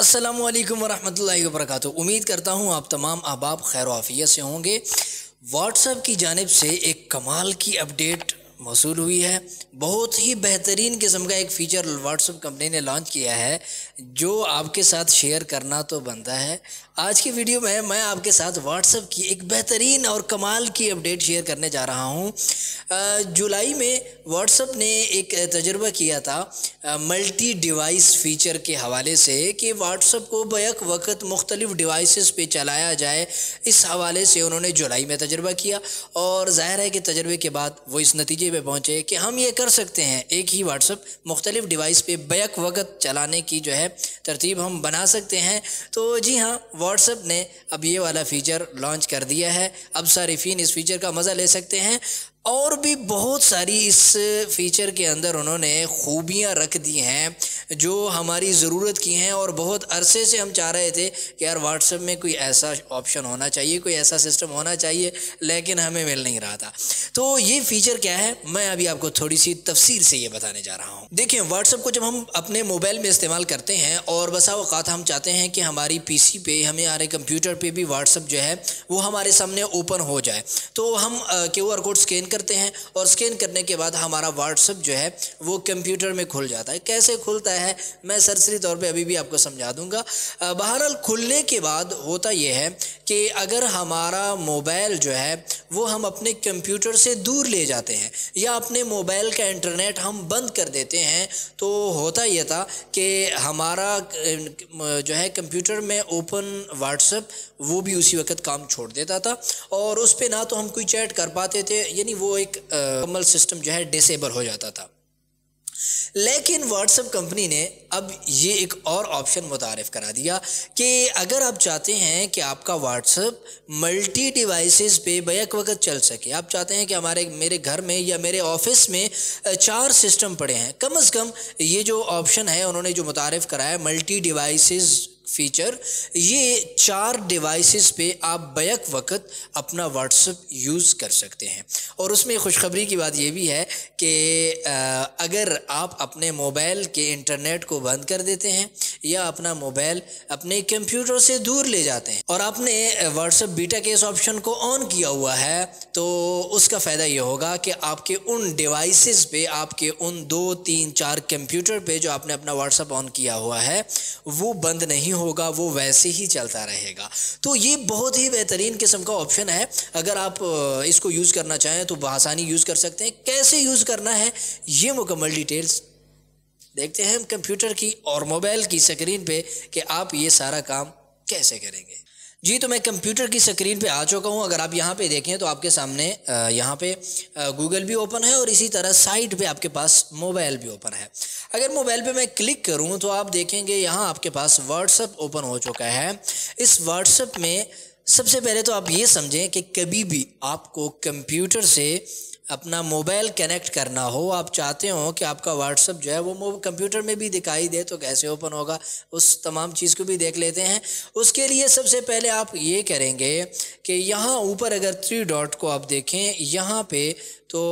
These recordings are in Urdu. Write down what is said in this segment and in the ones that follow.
السلام علیکم ورحمۃ اللہ وبرکاتہ امید کرتا ہوں آپ تمام احباب خیر و عافیت سے ہوں گے واٹس ایپ کی جانب سے ایک کمال کی اپڈیٹ موصول ہوئی ہے بہت ہی بہترین قسم کا ایک فیچر واٹس اپ کمپنی نے لانچ کیا ہے جو آپ کے ساتھ شیئر کرنا تو بنتا ہے آج کی ویڈیو میں میں آپ کے ساتھ واٹس ایپ کی ایک بہترین اور کمال کی اپڈیٹ شیئر کرنے جا رہا ہوں جولائی میں واٹس اپ نے ایک تجربہ کیا تھا ملٹی ڈیوائس فیچر کے حوالے سے کہ واٹس اپ کو بیک وقت مختلف ڈیوائسز پہ چلایا جائے اس حوالے سے انہوں نے جولائی میں تجربہ کیا اور ظاہر ہے کہ تجربے کے بعد وہ اس نتیجے پہ پہنچے کہ ہم یہ کر سکتے ہیں ایک ہی واٹس اپ مختلف ڈیوائس پہ بیک وقت چلانے کی جو ہے ترتیب ہم بنا سکتے ہیں تو جی ہاں واٹس اپ نے اب یہ والا فیچر لانچ کر دیا ہے اب صارفین اس فیچر کا مزہ لے سکتے ہیں اور بھی بہت ساری اس فیچر کے اندر انہوں نے خوبیاں رکھ دی ہیں جو ہماری ضرورت کی ہیں اور بہت عرصے سے ہم چاہ رہے تھے کہ یار واٹس اپ میں کوئی ایسا آپشن ہونا چاہیے کوئی ایسا سسٹم ہونا چاہیے لیکن ہمیں مل نہیں رہا تھا تو یہ فیچر کیا ہے میں ابھی آپ کو تھوڑی سی تفسیر سے یہ بتانے جا رہا ہوں دیکھیں واٹس ایپ کو جب ہم اپنے موبائل میں استعمال کرتے ہیں اور بسا اوقات ہم چاہتے ہیں کہ ہماری پی سی پہ ہمیں ہمارے کمپیوٹر پہ بھی واٹس ایپ جو ہے وہ ہمارے سامنے اوپن ہو جائے تو ہم کیو آر کوڈ اسکین کرتے ہیں اور اسکین کرنے کے بعد ہمارا واٹس اپ ہے وہ کمپیوٹر میں کھل جاتا ہے کیسے کھلتا ہے میں سرسری طور پہ آپ کو سمجھا دوں گا بہرحال کھلنے کے بعد ہوتا یہ ہے کہ اگر ہمارا موبائل جو ہے وہ ہم اپنے کمپیوٹر سے دور لے جاتے ہیں یا اپنے موبائل کا انٹرنیٹ ہم بند کر دیتے ہیں تو ہوتا یہ تھا کہ ہمارا جو ہے کمپیوٹر میں اوپن واٹس اپ وہ بھی اسی وقت کام چھوڑ دیتا تھا اور اس پہ نہ تو ہم کوئی چیٹ کر پاتے تھے یعنی وہ ایک مکمل سسٹم جو ہے ڈس ہو جاتا تھا لیکن واٹس اپ کمپنی نے اب یہ ایک اور آپشن متعارف کرا دیا کہ اگر آپ چاہتے ہیں کہ آپ کا واٹس اپ ملٹی ڈیوائسز پہ بیک وقت چل سکے آپ چاہتے ہیں کہ ہمارے میرے گھر میں یا میرے آفس میں چار سسٹم پڑے ہیں کم از کم یہ جو آپشن ہے انہوں نے جو متعارف کرایا ہے ملٹی ڈیوائسز فیچر یہ چار ڈیوائسز پہ آپ بیک وقت اپنا واٹس اپ یوز کر سکتے ہیں اور اس میں خوشخبری کی بات یہ بھی ہے کہ اگر آپ اپنے موبائل کے انٹرنیٹ کو بند کر دیتے ہیں یا اپنا موبائل اپنے کمپیوٹر سے دور لے جاتے ہیں اور آپ نے واٹس اپ بیٹا کے اس آپشن کو آن کیا ہوا ہے تو اس کا فائدہ یہ ہوگا کہ آپ کے ان ڈیوائسز پہ آپ کے ان دو تین چار کمپیوٹر پہ جو آپ نے اپنا واٹس اپ آن کیا ہوا ہے وہ بند نہیں ہوگا وہ ویسے ہی چلتا رہے گا تو یہ بہت ہی بہترین قسم کا آپشن ہے اگر آپ اس کو یوز کرنا چاہیں تو بہ آسانی یوز کر سکتے ہیں کیسے یوز کرنا ہے یہ مکمل ڈیٹیلز دیکھتے ہیں ہم کمپیوٹر کی اور موبائل کی سکرین پہ کہ آپ یہ سارا کام کیسے کریں گے جی تو میں کمپیوٹر کی سکرین پہ آ چکا ہوں اگر آپ یہاں پہ دیکھیں تو آپ کے سامنے یہاں پہ گوگل بھی اوپن ہے اور اسی طرح سائٹ پہ آپ کے پاس موبائل بھی اوپن ہے اگر موبائل پہ میں کلک کروں تو آپ دیکھیں گے یہاں آپ کے پاس واٹس اپ اوپن ہو چکا ہے اس واٹس اپ میں سب سے پہلے تو آپ یہ سمجھیں کہ کبھی بھی آپ کو کمپیوٹر سے اپنا موبائل کنیکٹ کرنا ہو آپ چاہتے ہوں کہ آپ کا واٹس اپ جو ہے وہ کمپیوٹر میں بھی دکھائی دے تو کیسے اوپن ہوگا اس تمام چیز کو بھی دیکھ لیتے ہیں اس کے لیے سب سے پہلے آپ یہ کریں گے کہ یہاں اوپر اگر تھری ڈاٹ کو آپ دیکھیں یہاں پہ تو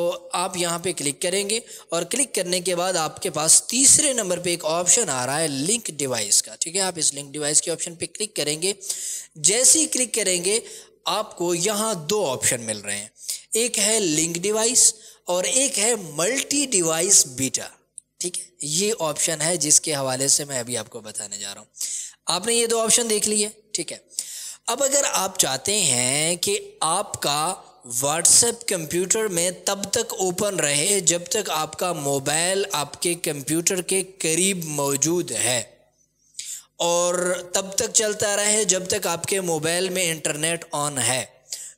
آپ یہاں پہ کلک کریں گے اور کلک کرنے کے بعد آپ کے پاس تیسرے نمبر پہ ایک آپشن آ رہا ہے لنک ڈیوائس کا ٹھیک ہے آپ اس لنک ڈیوائس کے آپشن پہ کلک کریں گے جیسی کلک کریں گے آپ کو یہاں دو آپشن مل رہے ہیں ایک ہے لنک ڈیوائس اور ایک ہے ملٹی ڈیوائس بیٹا ٹھیک ہے یہ آپشن ہے جس کے حوالے سے میں ابھی آپ کو بتانے جا رہا ہوں آپ نے یہ دو آپشن دیکھ لی ہے ٹھیک ہے اب اگر آپ چاہتے ہیں کہ آپ کا واٹس ایپ کمپیوٹر میں تب تک اوپن رہے جب تک آپ کا موبائل آپ کے کمپیوٹر کے قریب موجود ہے اور تب تک چلتا رہے جب تک آپ کے موبائل میں انٹرنیٹ آن ہے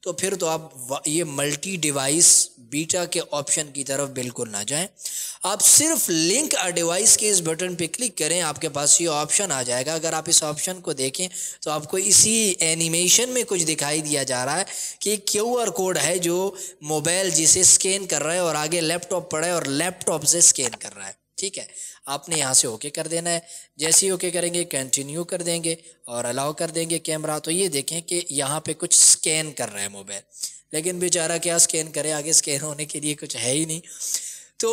تو پھر تو آپ یہ ملٹی ڈیوائس بیٹا کے آپشن کی طرف بالکل نہ جائیں آپ صرف لنک ڈیوائس کے اس بٹن پہ کلک کریں آپ کے پاس یہ آپشن آ جائے گا اگر آپ اس آپشن کو دیکھیں تو آپ کو اسی اینیمیشن میں کچھ دکھائی دیا جا رہا ہے کہ کیو آر کوڈ ہے جو موبائل جسے اسکین کر رہا ہے اور آگے لیپ ٹاپ پڑا ہے اور لیپ ٹاپ سے اسکین کر رہا ہے ٹھیک ہے آپ نے یہاں سے اوکے کر دینا ہے جیسے ہی اوکے کریں گے کنٹینیو کر دیں گے اور الاؤ کر دیں گے کیمرہ تو یہ دیکھیں کہ یہاں پہ کچھ سکین کر رہا ہے موبائل لیکن بیچارہ کیا سکین سکین کرے آگے ہونے کے لیے کچھ ہے ہی نہیں تو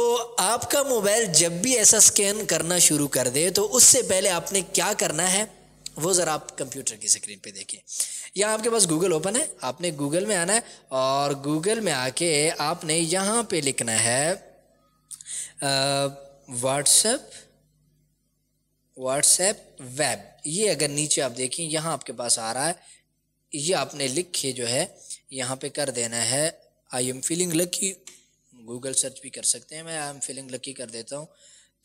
آپ کا موبائل جب بھی ایسا سکین کرنا شروع کر دے تو اس سے پہلے آپ نے کیا کرنا ہے وہ ذرا آپ کمپیوٹر کی سکرین پہ دیکھیں یا آپ کے پاس گوگل اوپن ہے آپ نے گوگل میں آنا ہے اور گوگل میں آ کے آپ نے یہاں پہ لکھنا ہے WhatsApp WhatsApp web یہ اگر نیچے آپ دیکھیں یہاں آپ کے پاس آ رہا ہے یہ آپ نے لکھ کے جو ہے یہاں پہ کر دینا ہے I am feeling lucky Google search بھی کر سکتے ہیں میں آئی ایم فیلنگ لکی کر دیتا ہوں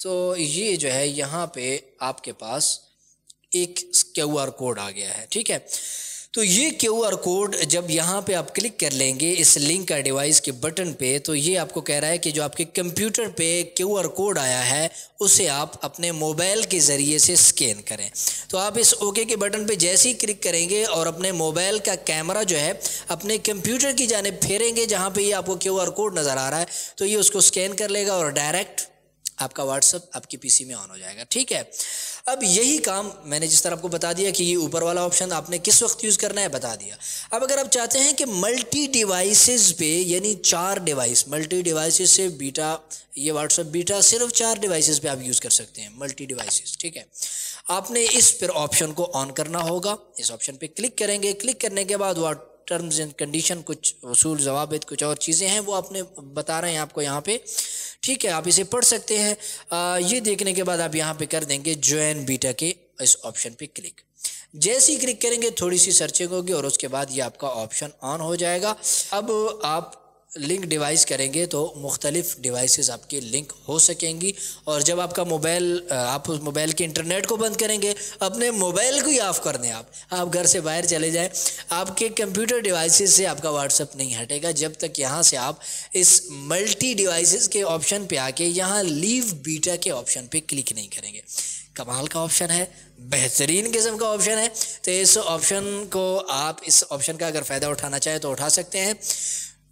تو یہ جو ہے یہاں پہ آپ کے پاس ایک کیو آر کوڈ آ گیا ہے ٹھیک ہے تو یہ کیو آر کوڈ جب یہاں پہ آپ کلک کر لیں گے اس لنک کا ڈیوائس کے بٹن پہ تو یہ آپ کو کہہ رہا ہے کہ جو آپ کے کمپیوٹر پہ کیو آر کوڈ آیا ہے اسے آپ اپنے موبائل کے ذریعے سے سکین کریں تو آپ اس اوکے کے بٹن پہ جیسے ہی کلک کریں گے اور اپنے موبائل کا کیمرہ جو ہے اپنے کمپیوٹر کی جانب پھیریں گے جہاں پہ یہ آپ کو کیو آر کوڈ نظر آ رہا ہے تو یہ اس کو سکین کر لے گا اور ڈائریکٹ آپ کا واٹس اپ آپ کی پی سی میں آن ہو جائے گا ٹھیک ہے اب یہی کام میں نے جس طرح آپ کو بتا دیا کہ یہ اوپر والا آپشن آپ نے کس وقت یوز کرنا ہے بتا دیا اب اگر آپ چاہتے ہیں کہ ملٹی ڈیوائسز پہ یعنی چار ڈیوائس ملٹی ڈیوائسز سے بیٹا بیٹا یہ واٹس اپ صرف چار ڈیوائسز پہ آپ یوز کر سکتے ہیں ملٹی ڈیوائسز ٹھیک ہے آپ نے اس پر آپشن کو آن کرنا ہوگا اس آپشن پہ کلک کریں گے کلک کرنے کے بعد واٹس ٹرمز اینڈ کنڈیشن کچھ اصول ضوابط کچھ اور چیزیں ہیں وہ آپ نے بتا رہے ہیں آپ کو یہاں پہ ٹھیک ہے آپ اسے پڑھ سکتے ہیں یہ دیکھنے کے بعد آپ یہاں پہ کر دیں گے جو بیٹا کے اس آپشن پہ کلک جیسی کلک کریں گے تھوڑی سی سرچنگ ہوگی اور اس کے بعد یہ آپ کا آپشن آن ہو جائے گا اب آپ لنک ڈیوائس کریں گے تو مختلف ڈیوائسز آپ کی لنک ہو سکیں گی اور جب آپ کا موبائل آپ اس موبائل کے انٹرنیٹ کو بند کریں گے اپنے موبائل کو ہی آف کر دیں آپ آپ گھر سے باہر چلے جائیں آپ کے کمپیوٹر ڈیوائسز سے آپ کا واٹس اپ نہیں ہٹے گا جب تک یہاں سے آپ اس ملٹی ڈیوائسز کے آپشن پہ آ کے یہاں لیو بیٹا کے آپشن پہ کلک نہیں کریں گے کمال کا آپشن ہے بہترین قسم کا آپشن ہے تو اس آپشن کو آپ اس آپشن کا اگر فائدہ اٹھانا چاہیں تو اٹھا سکتے ہیں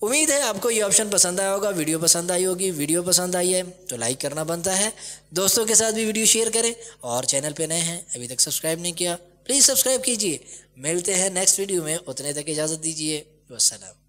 امید ہے آپ کو یہ آپشن پسند آیا ہوگا ویڈیو پسند آئی ہوگی ویڈیو پسند آئی ہے تو لائک کرنا بنتا ہے دوستوں کے ساتھ بھی ویڈیو شیئر کریں اور چینل پہ نئے ہیں ابھی تک سبسکرائب نہیں کیا پلیز سبسکرائب کیجئے ملتے ہیں نیکسٹ ویڈیو میں اتنے تک اجازت دیجئے وسلام